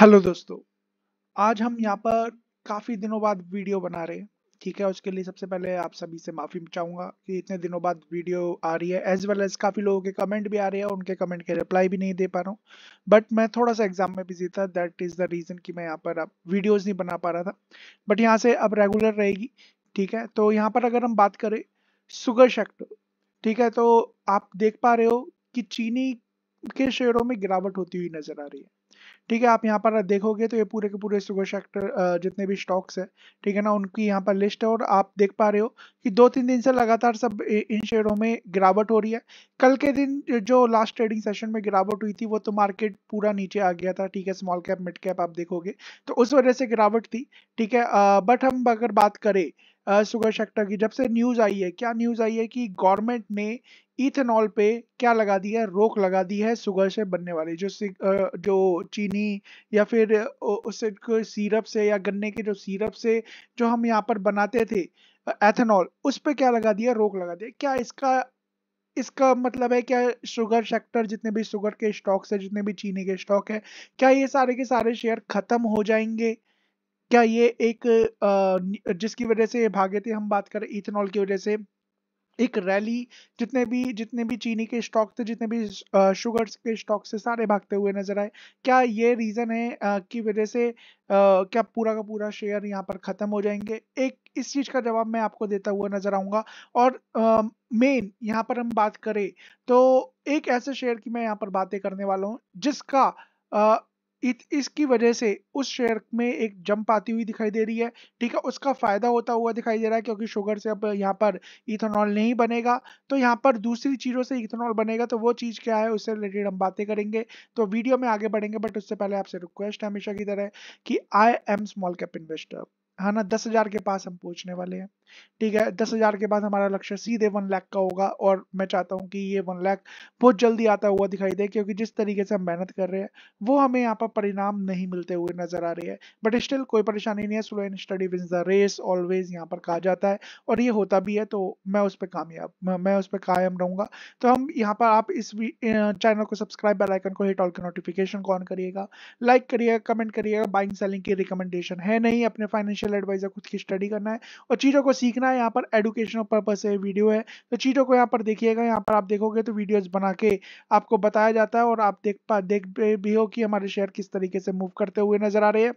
hello दोस्तों आज हम यहाँ पर काफ़ी दिनों बाद वीडियो बना रहे हैं ठीक है उसके लिए सबसे पहले आप सभी से माफ़ी चाहूँगा कि इतने दिनों बाद वीडियो आ रही है एज वेल एज काफ़ी लोगों के कमेंट भी आ रहे हैं उनके कमेंट के रिप्लाई भी नहीं दे पा रहा हूँ बट मैं थोड़ा सा एग्जाम में बिजी था दैट इज़ द रीज़न कि मैं यहाँ पर अब वीडियोज़ नहीं बना पा रहा था बट यहाँ से अब रेगुलर रहेगी ठीक है तो यहाँ पर अगर हम बात करें सुगर शेक्ट ठीक है तो आप देख पा रहे हो कि चीनी के शेयरों में गिरावट होती हुई नज़र आ रही है ठीक है आप यहाँ पर देखोगे तो ये पूरे के पूरे सुगर सेक्टर जितने भी स्टॉक्स है ठीक है ना उनकी यहाँ पर लिस्ट है और आप देख पा रहे हो कि दो तीन दिन से लगातार सब इन शेयरों में गिरावट हो रही है कल के दिन जो लास्ट ट्रेडिंग सेशन में गिरावट हुई थी वो तो मार्केट पूरा नीचे आ गया था ठीक है स्मॉल कैप मिड कैप आप देखोगे तो उस वजह से गिरावट थी ठीक है बट हम अगर बात करें सुगर सेक्टर की जब से न्यूज़ आई है क्या न्यूज़ आई है कि गवर्नमेंट ने इथेनॉल पे क्या लगा दी है रोक लगा दी है शुगर से बनने वाली जो जो चीनी या फिर उससे सिरप से या गन्ने के जो सिरप से जो हम यहाँ पर बनाते थे एथेनॉल उस पर क्या लगा दिया रोक लगा दिया क्या इसका इसका मतलब है क्या शुगर सेक्टर जितने भी शुगर के स्टॉक्स है जितने भी चीनी के स्टॉक है क्या ये सारे के सारे शेयर खत्म हो जाएंगे क्या ये एक जिसकी वजह से भागे थे हम बात करें इथेनॉल की वजह से एक रैली जितने भी जितने भी चीनी के स्टॉक थे जितने भी शुगर्स के स्टॉक से सारे भागते हुए नजर आए क्या ये रीजन है कि वजह से क्या पूरा का पूरा शेयर यहाँ पर खत्म हो जाएंगे एक इस चीज का जवाब मैं आपको देता हुआ नजर आऊंगा और मेन यहाँ पर हम बात करें तो एक ऐसे शेयर की मैं यहाँ पर बातें करने वाला हूँ जिसका इत, इसकी वजह से उस शेयर में एक जंप आती हुई दिखाई दे रही है ठीक है उसका फायदा होता हुआ दिखाई दे रहा है क्योंकि शुगर से अब यहाँ पर इथेनॉल नहीं बनेगा तो यहाँ पर दूसरी चीज़ों से इथेनॉल बनेगा तो वो चीज़ क्या है उससे रिलेटेड हम बातें करेंगे तो वीडियो में आगे बढ़ेंगे बट उससे पहले आपसे रिक्वेस्ट है हमेशा की तरह कि I am small cap investor है हाँ ना दस हजार के पास हम पहुंचने वाले हैं ठीक है दस हजार के बाद हमारा लक्ष्य सीधे वन लाख का होगा और मैं चाहता हूं कि ये वन लाख बहुत जल्दी आता हुआ दिखाई दे क्योंकि जिस तरीके से हम मेहनत कर रहे हैं वो हमें यहाँ पर परिणाम नहीं मिलते हुए नजर आ रही है बट स्टिल कोई परेशानी नहीं है slow and study wins the race always यहाँ पर कहा जाता है और ये होता भी है तो मैं उस पर कामयाब मैं उस पर कायम रहूंगा तो हम यहाँ पर आप इस चैनल को सब्सक्राइब बेलाइकन को हिट ऑल के नोटिफिकेशन को ऑन करिएगा लाइक करिएगा कमेंट करिएगा बाइंग सेलिंग की रिकमेंडेशन है नहीं अपने फाइनेंशियल फाइनेंशियल एडवाइजर खुद की स्टडी करना है और चीज़ों को सीखना है यहाँ पर एडुकेशनल पर्पज से वीडियो है तो चीज़ों को यहाँ पर देखिएगा यहाँ पर आप देखोगे तो वीडियोज़ बना के आपको बताया जाता है और आप देख पा देख भी हो कि हमारे शेयर किस तरीके से मूव करते हुए नजर आ रहे हैं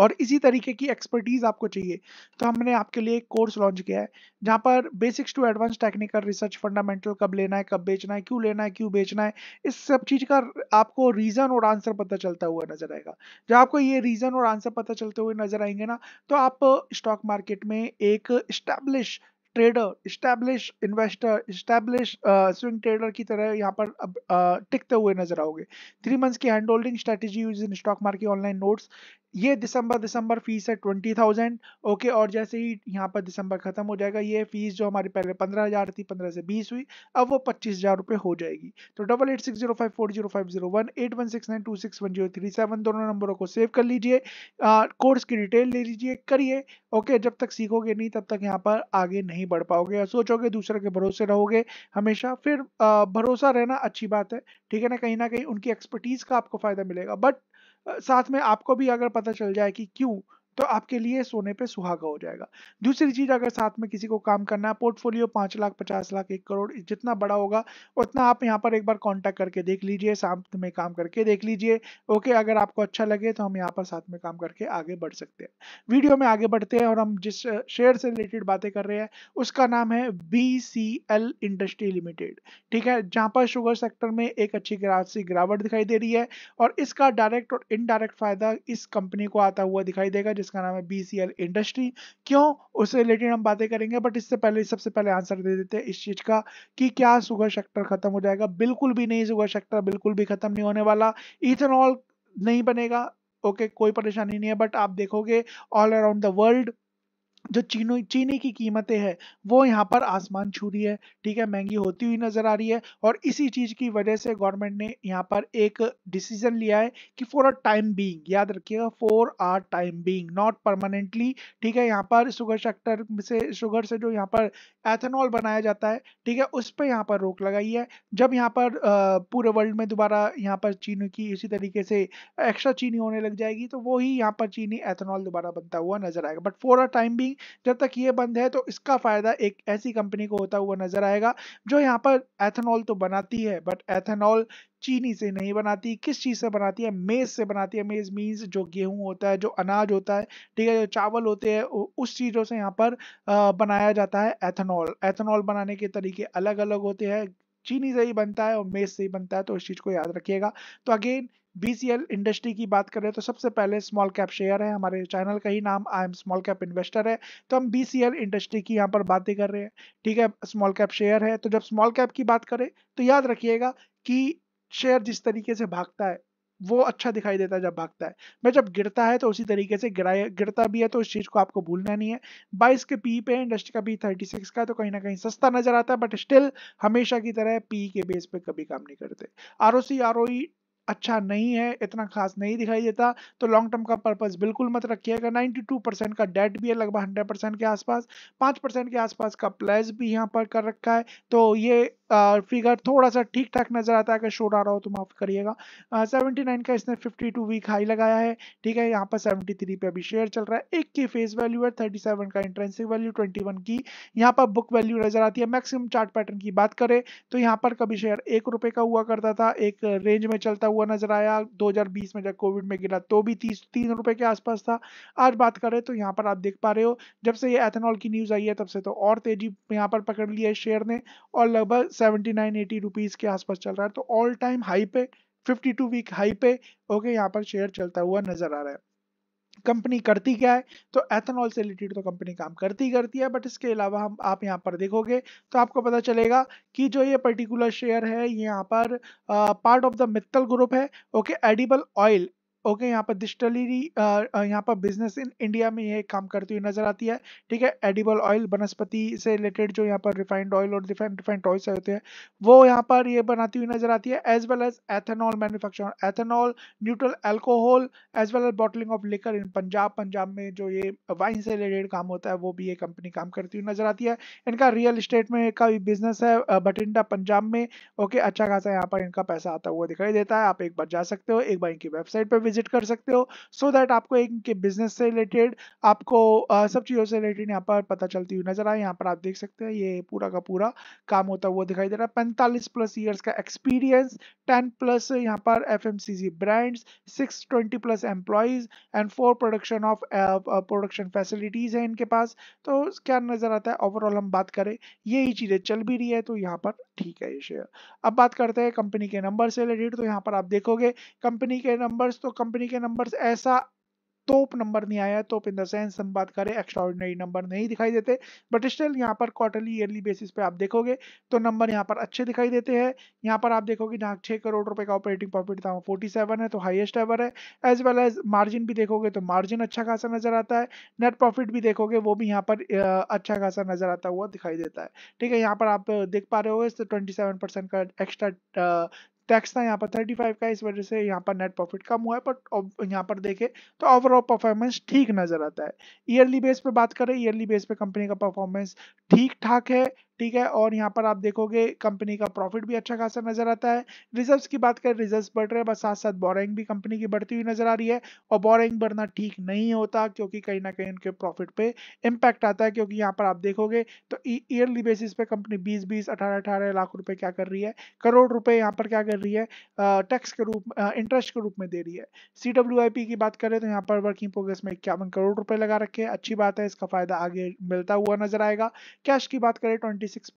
और इसी तरीके की एक्सपर्टीज आपको चाहिए तो हमने आपके लिए एक कोर्स लॉन्च किया है जहाँ पर basics to advance technical research fundamental कब लेना है कब बेचना है क्यों लेना है क्यों बेचना है इस सब चीज का आपको रीजन और आंसर पता चलता हुआ नजर आएगा जब आपको ये रीजन और आंसर पता चलते हुए नजर आएंगे ना तो आप स्टॉक मार्केट में एक establish trader establish investor establish swing trader की तरह यहाँ पर अब टिकते हुए नजर आओगे थ्री मंथ्स की hand holding strategy use in stock market online notes ये दिसंबर दिसंबर फीस है ट्वेंटी थाउजेंड ओके और जैसे ही यहाँ पर दिसंबर खत्म हो जाएगा ये फीस जो हमारी पहले पंद्रह हज़ार थी पंद्रह से बीस हुई अब वो पच्चीस हज़ार रुपये हो जाएगी तो double eight six zero five four zero five zero one eight one six nine two six one zero three seven दोनों नंबरों को सेव कर लीजिए कोर्स की डिटेल ले लीजिए करिए ओके जब तक सीखोगे नहीं तब तक यहाँ पर आगे नहीं बढ़ पाओगे और सोचोगे दूसरे के भरोसे रहोगे हमेशा फिर भरोसा रहना अच्छी बात है ठीक है ना कहीं ना कहीं उनकी एक्सपर्टीज़ का आपको फ़ायदा मिलेगा बट साथ में आपको भी अगर पता चल जाए कि क्यों तो आपके लिए सोने पे सुहागा हो जाएगा दूसरी चीज अगर साथ में किसी को काम करना है पोर्टफोलियो पांच लाख पचास लाख एक करोड़ जितना बड़ा होगा उतना आप यहाँ पर एक बार कॉन्टैक्ट करके देख लीजिए साथ में काम करके देख लीजिए ओके अगर आपको अच्छा लगे तो हम यहाँ पर साथ में काम करके आगे बढ़ सकते हैं वीडियो में आगे बढ़ते हैं और हम जिस शेयर से रिलेटेड बातें कर रहे हैं उसका नाम है बी इंडस्ट्री लिमिटेड ठीक है जहाँ पर शुगर सेक्टर में एक अच्छी सी गिरावट दिखाई दे रही है और इसका डायरेक्ट और इनडायरेक्ट फायदा इस कंपनी को आता हुआ दिखाई देगा जिसका नाम है बी इंडस्ट्री क्यों उससे रिलेटेड हम बातें करेंगे बट इससे पहले सबसे पहले आंसर दे देते हैं इस चीज का कि क्या सुगर सेक्टर खत्म हो जाएगा बिल्कुल भी नहीं सुगर सेक्टर बिल्कुल भी खत्म नहीं होने वाला इथेनॉल नहीं बनेगा ओके okay, कोई परेशानी नहीं है बट आप देखोगे ऑल अराउंड द वर्ल्ड जो चीनी चीनी की कीमतें हैं वो यहाँ पर आसमान छू रही है ठीक है महंगी होती हुई नजर आ रही है और इसी चीज की वजह से गवर्नमेंट ने यहाँ पर एक डिसीजन लिया है कि फॉर अ टाइम बीइंग याद रखिएगा for our time being not permanently ठीक है यहाँ पर शुगर सेक्टर से शुगर से जो यहाँ पर एथेनॉल बनाया जाता है ठीक है उस पर यहाँ पर रोक लगाई है जब यहाँ पर पूरे वर्ल्ड में दोबारा यहाँ पर चीनी की इसी तरीके से एक्स्ट्रा चीनी होने लग जाएगी तो वही यहाँ पर चीनी एथेनॉल दोबारा बनता हुआ नजर आएगा but for a time being जब तक ये बंद है तो इसका फायदा एक ऐसी कंपनी को होता हुआ नजर आएगा जो यहाँ पर एथेनॉल तो बनाती है बट एथेनॉल चीनी से नहीं बनाती किस चीज़ से बनाती है मेज से बनाती है मेज मीन्स जो गेहूं होता है जो अनाज होता है ठीक है जो चावल होते हैं उस चीज़ों से यहाँ पर बनाया जाता है एथेनॉल एथेनॉल बनाने के तरीके अलग अलग होते हैं चीनी से ही बनता है और मेज से ही बनता है तो उस चीज़ को याद रखिएगा तो अगेन बीसीएल इंडस्ट्री की बात करें तो सबसे पहले स्मॉल कैप शेयर है हमारे चैनल का ही नाम I am small cap investor है तो हम बीसीएल इंडस्ट्री की यहाँ पर बातें कर रहे हैं ठीक है स्मॉल कैप शेयर है तो जब स्मॉल कैप की बात करें तो याद रखिएगा कि शेयर जिस तरीके से भागता है वो अच्छा दिखाई देता है जब भागता है मैं जब गिरता है तो उसी तरीके से गिराया गिरता भी है तो इस चीज़ को आपको भूलना नहीं है बाईस के पी पे इंडस्ट्री का पी थर्टी सिक्स का तो कहीं ना कहीं सस्ता नजर आता है बट स्टिल हमेशा की तरह पी के बेस पे कभी काम नहीं करते R O C R O अच्छा नहीं है इतना खास नहीं दिखाई देता तो लॉन्ग टर्म का पर्पस बिल्कुल मत रखिएगा 92 परसेंट का डेट भी है लगभग 100 परसेंट के आसपास 5 परसेंट के आसपास का प्लेस भी यहाँ पर कर रखा है तो ये फिगर थोड़ा सा ठीक ठाक नजर आता है अगर शोर आ रहा हो तो माफ करिएगा सेवेंटी नाइन का इसने फिफ्टी टू वीक हाई लगाया है ठीक है यहाँ पर सेवेंटी थ्री पे अभी शेयर चल रहा है एक की फेस वैल्यू है थर्टी सेवन का इंट्रेंसिक वैल्यू ट्वेंटी वन की यहाँ पर बुक वैल्यू नजर आती है मैक्सिमम चार्ट पैटर्न की बात करें तो यहाँ पर कभी शेयर एक रुपए का हुआ करता था एक रेंज में चलता हुआ हुआ नजर आया 2020 में जब कोविड में गिरा तो भी तीस तीन रुपए के आसपास था आज बात करें तो यहाँ पर आप देख पा रहे हो जब से ये एथेनॉल की न्यूज़ आई है तब से तो और तेजी यहाँ पर पकड़ लिया है शेयर ने और लगभग सेवेंटी नाइन एटी रुपीज़ के आसपास चल रहा है तो ऑल टाइम हाई पे फिफ्टी टू वीक हाई पे ओके यहाँ पर शेयर चलता हुआ नजर आ रहा है कंपनी करती क्या है तो एथेनॉल से रिलेटेड तो कंपनी काम करती करती है बट इसके अलावा हम आप यहाँ पर देखोगे तो आपको पता चलेगा कि जो ये पर्टिकुलर शेयर है ये यहाँ पर part of the Mittal group है ओके एडिबल ऑयल ओके यहाँ पर डिस्टलरी यहाँ पर बिजनेस इन इंडिया में ये काम करती हुई नजर आती है ठीक है एडिबल ऑयल वनस्पति से रिलेटेड जो यहाँ पर रिफाइंड ऑयल और डिफरेंट डिफरेंट ऑयल्स होते हैं वो यहाँ पर ये बनाती हुई नजर आती है as well as ethanol manufacture ethanol neutral alcohol as well as bottling of liquor in Punjab Punjab में जो ये वाइन से रिलेटेड काम होता है वो भी ये कंपनी काम करती हुई नजर आती है इनका रियल इस्टेट में का भी बिजनेस है बठिंडा पंजाब में ओके अच्छा खासा यहाँ पर इनका पैसा आता हुआ दिखाई देता है आप एक बार जा सकते हो एक बार इनकी वेबसाइट पर विजिट विजिट कर सकते हो सो so दैट आपको इनके बिजनेस से रिलेटेड आपको आ, सब चीज़ों से रिलेटेड यहाँ पर पता चलती हुई नजर आए यहाँ पर आप देख सकते हैं ये पूरा का पूरा काम होता हुआ दिखाई दे रहा है पैंतालीस प्लस ईयर्स का एक्सपीरियंस टेन प्लस यहाँ पर F M C C brands six twenty plus employees and four production of production facilities हैं इनके पास तो क्या नज़र आता है ओवरऑल हम बात करें ये चीज़ें चल भी रही है तो यहाँ पर ठीक है ये शेयर अब बात करते हैं कंपनी के नंबर से रिलेटेड तो यहाँ पर आप देखोगे कंपनी के नंबर्स तो कंपनी के नंबर्स ऐसा तो तोप नंबर नहीं आया तोप इन द सेंस हम बात करें एक्स्ट्राऑर्डिनरी नंबर नहीं दिखाई देते बट स्टिल यहाँ पर क्वार्टरली ईयरली बेसिस पे आप देखोगे तो नंबर यहाँ पर अच्छे दिखाई देते हैं यहाँ पर आप देखोगे जहाँ छः करोड़ रुपए का ऑपरेटिंग प्रॉफिट था वो फोर्टी सेवन है तो हाइएस्ट एवर है एज वेल एज मार्जिन भी देखोगे तो मार्जिन अच्छा खासा नजर आता है नेट प्रॉफिट भी देखोगे वो भी यहाँ पर अच्छा खासा नजर आता हुआ दिखाई देता है ठीक है यहाँ पर आप देख पा रहे हो ट्वेंटी सेवन परसेंट का एक्स्ट्रा टैक्स था यहाँ पर 35 का इस वजह से यहाँ पर नेट प्रॉफिट कम हुआ है बट यहाँ पर देखें तो ओवरऑल परफॉर्मेंस ठीक नजर आता है ईयरली बेस पे बात करें ईयरली बेस पे कंपनी का परफॉर्मेंस ठीक ठाक है ठीक है और यहाँ पर आप देखोगे कंपनी का प्रॉफिट भी अच्छा खासा नजर आता है रिजर्व की बात करें रिजर्व बढ़ रहे हैं बस साथ साथ बोरिंग भी कंपनी की बढ़ती हुई नजर आ रही है और बोरिंग बढ़ना ठीक नहीं होता क्योंकि कहीं ना कहीं उनके प्रॉफिट पे इम्पैक्ट आता है क्योंकि यहाँ पर आप देखोगे तो ईयरली बेसिस पे कंपनी बीस बीस अठारह अठारह लाख रुपए क्या कर रही है करोड़ रुपए यहाँ पर क्या कर रही है टैक्स के रूप इंटरेस्ट के रूप में दे रही है सी की बात करें तो यहाँ पर वर्किंग प्रोग्रेस में इक्यावन करोड़ रुपए लगा रखे हैं अच्छी बात है इसका फायदा आगे मिलता हुआ नजर आएगा कैश की बात करें ट्वेंटी सिक्स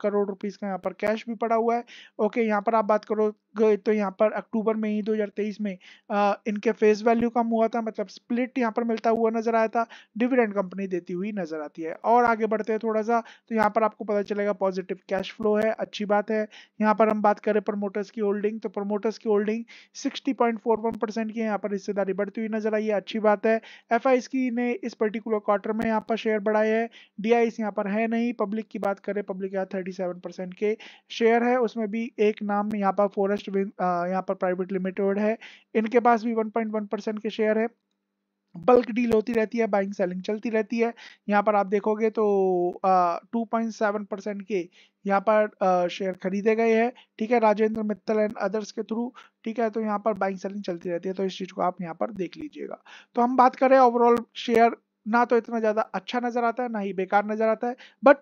करोड़ रुपीस का यहाँ पर कैश भी पड़ा हुआ है ओके यहाँ पर आप बात करोगे तो यहाँ पर अक्टूबर में ही 2023 में आ, इनके फेस वैल्यू कम हुआ था मतलब स्प्लिट यहाँ पर मिलता हुआ नजर आया था डिविडेंड कंपनी देती हुई नजर आती है और आगे बढ़ते हैं थोड़ा सा तो यहाँ पर आपको पता चलेगा पॉजिटिव कैश फ्लो है अच्छी बात है यहाँ पर हम बात करें प्रमोटर्स की होल्डिंग तो प्रमोटर्स की होल्डिंग सिक्सटी की यहाँ पर हिस्सेदारी बढ़ती हुई नजर आई है अच्छी बात है एफ ने इस पर्टिकुलर क्वार्टर में यहाँ पर शेयर बढ़ाए हैं डी यहाँ पर है नहीं पब्लिक की बात करें पब्लिक यहाँ थर्टी सेवन परसेंट के शेयर है उसमें भी एक नाम यहाँ पर फॉरेस्ट यहाँ पर प्राइवेट लिमिटेड है इनके पास भी वन पॉइंट वन परसेंट के शेयर है बल्क डील होती रहती है बाइंग सेलिंग चलती रहती है यहाँ पर आप देखोगे तो टू पॉइंट सेवन परसेंट के यहाँ पर शेयर खरीदे गए हैं ठीक है राजेंद्र मित्तल एंड अदर्स के थ्रू ठीक है तो यहाँ पर बाइंग सेलिंग चलती रहती है तो इस चीज़ को आप यहाँ पर देख लीजिएगा तो हम बात करें ओवरऑल शेयर ना तो इतना ज़्यादा अच्छा नज़र आता है ना ही बेकार नज़र आता है बट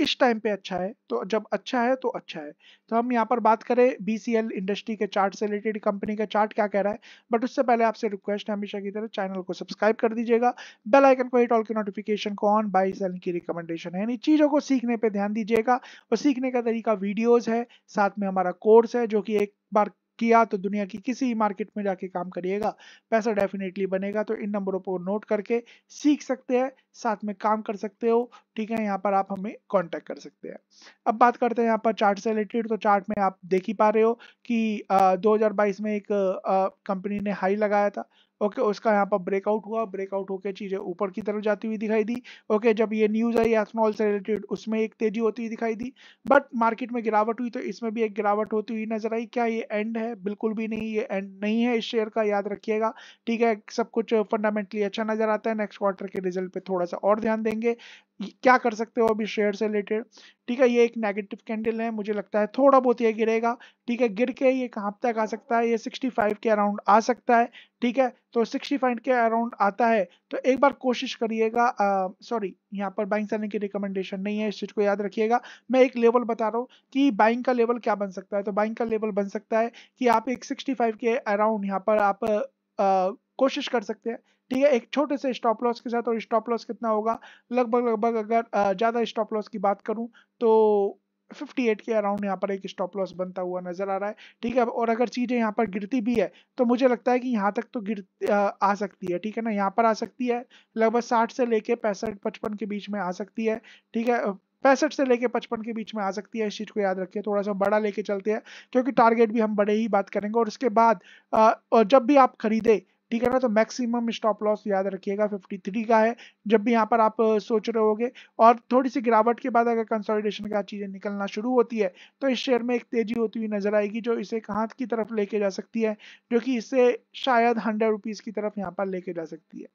इस टाइम पे अच्छा है तो जब अच्छा है तो अच्छा है तो हम यहाँ पर बात करें बी इंडस्ट्री के चार्ट से रिलेटेड कंपनी का चार्ट क्या कह रहा है बट उससे पहले आपसे रिक्वेस्ट है हमेशा की तरह चैनल को सब्सक्राइब कर दीजिएगा बेल आइकन को हिट ऑल की नोटिफिकेशन को ऑन बाई सेल की रिकमेंडेशन है यानी चीज़ों को सीखने पर ध्यान दीजिएगा और सीखने का तरीका वीडियोज़ है साथ में हमारा कोर्स है जो कि एक बार किया तो दुनिया की किसी मार्केट में जाके काम करिएगा पैसा डेफिनेटली बनेगा तो इन नंबरों को नोट करके सीख सकते हैं साथ में काम कर सकते हो ठीक है यहाँ पर आप हमें कांटेक्ट कर सकते हैं अब बात करते हैं यहाँ पर चार्ट से रिलेटेड तो चार्ट में आप देख ही पा रहे हो कि दो में एक कंपनी ने हाई लगाया था ओके उसका यहाँ पर ब्रेकआउट हुआ ब्रेकआउट होकर चीज़ें ऊपर की तरफ जाती हुई दिखाई दी ओके जब ये न्यूज़ आई एथनॉल से रिलेटेड उसमें एक तेज़ी होती हुई दिखाई दी बट मार्केट में गिरावट हुई तो इसमें भी एक गिरावट होती हुई नजर आई क्या ये एंड है बिल्कुल भी नहीं ये एंड नहीं है इस शेयर का याद रखिएगा ठीक है सब कुछ फंडामेंटली अच्छा नजर आता है नेक्स्ट क्वार्टर के रिजल्ट पे थोड़ा सा और ध्यान देंगे क्या कर सकते हो अभी शेयर से रिलेटेड ठीक है ये एक नेगेटिव कैंडल है मुझे लगता है थोड़ा बहुत ये गिरेगा ठीक है गिर के ये कहाँ तक आ सकता है ये 65 के अराउंड आ सकता है ठीक है तो 65 के अराउंड आता है तो एक बार कोशिश करिएगा सॉरी यहाँ पर बाइंग करने की रिकमेंडेशन नहीं है इस चीज़ को याद रखिएगा मैं एक लेवल बता रहा हूँ कि बाइंग का लेवल क्या बन सकता है तो बाइंग का लेवल बन सकता है कि आप एक सिक्सटी के अराउंड यहाँ पर आप आ, कोशिश कर सकते हैं ठीक है एक छोटे से स्टॉप लॉस के साथ और स्टॉप लॉस कितना होगा लगभग लगभग अगर ज़्यादा स्टॉप लॉस की बात करूँ तो 58 के अराउंड यहाँ पर एक स्टॉप लॉस बनता हुआ नजर आ रहा है ठीक है और अगर चीज़ें यहाँ पर गिरती भी है तो मुझे लगता है कि यहाँ तक तो गिर आ, आ सकती है ठीक है ना यहाँ पर आ सकती है लगभग 60 से लेके पैंसठ पचपन के बीच में आ सकती है ठीक है पैंसठ से लेके पचपन के बीच में आ सकती है इस चीज़ को याद रखिए थोड़ा सा बड़ा लेके चलते हैं क्योंकि टारगेट भी हम बड़े ही बात करेंगे और उसके बाद आ, और जब भी आप खरीदे ठीक है ना तो मैक्सिमम स्टॉप लॉस याद रखिएगा 53 का है जब भी यहाँ पर आप सोच रहे होगे और थोड़ी सी गिरावट के बाद अगर कंसोलिडेशन का चीज़ें निकलना शुरू होती है तो इस शेयर में एक तेजी होती हुई नजर आएगी जो इसे कहाँ की तरफ लेके जा सकती है जो कि इसे शायद हंड्रेड रुपीज़ की तरफ यहाँ पर लेके जा सकती है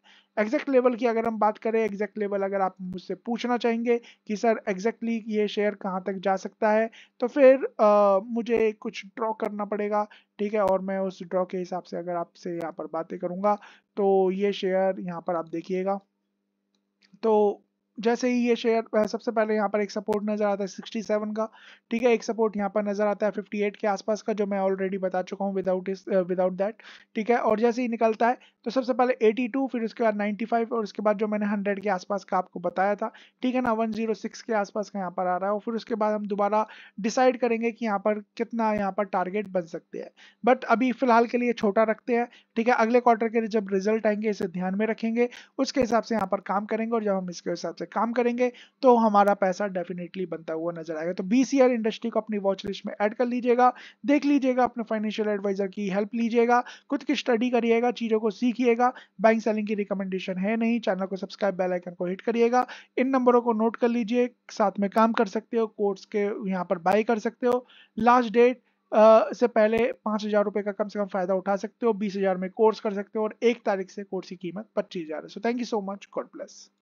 एग्जैक्ट लेवल की अगर हम बात करें एग्जैक्ट लेवल अगर आप मुझसे पूछना चाहेंगे कि सर एग्जैक्टली ये शेयर कहाँ तक जा सकता है तो फिर आ, मुझे कुछ ड्रॉ करना पड़ेगा ठीक है और मैं उस ड्रॉ के हिसाब से अगर आपसे यहाँ पर बातें करूंगा तो ये शेयर यहाँ पर आप देखिएगा तो जैसे ही ये शेयर सबसे पहले यहाँ पर एक सपोर्ट नज़र आता है 67 का ठीक है एक सपोर्ट यहाँ पर नज़र आता है 58 के आसपास का जो मैं ऑलरेडी बता चुका हूँ विदाउट इस विदाउट दैट ठीक है और जैसे ही निकलता है तो सबसे पहले 82 फिर उसके बाद 95 और उसके बाद जो मैंने 100 के आसपास का आपको बताया था ठीक है ना सिक्स के आसपास का यहाँ पर आ रहा है और फिर उसके बाद हम दोबारा डिसाइड करेंगे कि यहाँ पर कितना यहाँ पर टारगेट बन सकते हैं बट अभी फिलहाल के लिए छोटा रखते हैं ठीक है अगले क्वार्टर के जब रिजल्ट आएंगे इसे ध्यान में रखेंगे उसके हिसाब से यहाँ पर काम करेंगे और जब हम इसके हिसाब से काम करेंगे तो हमारा पैसा डेफिनेटली बनता हुआ नजर आएगा तो बीसीआर इंडस्ट्री को अपनी वॉच लिस्ट में ऐड कर लीजिएगा देख लीजिएगा अपने फाइनेंशियल एडवाइजर की हेल्प लीजिएगा खुद की स्टडी करिएगा चीजों को सीखिएगा बैंक सेलिंग की रिकमेंडेशन है नहीं चैनल को सब्सक्राइब बेल आइकन को हिट करिएगा इन नंबरों को नोट कर लीजिए साथ में काम कर सकते हो कोर्स के यहाँ पर बाय कर सकते हो लास्ट डेट Uh, से पहले पाँच हज़ार रुपये का कम से कम फ़ायदा उठा सकते हो बीस हज़ार में कोर्स कर सकते हो और एक तारीख से कोर्स की कीमत पच्चीस हज़ार है so thank you so much God bless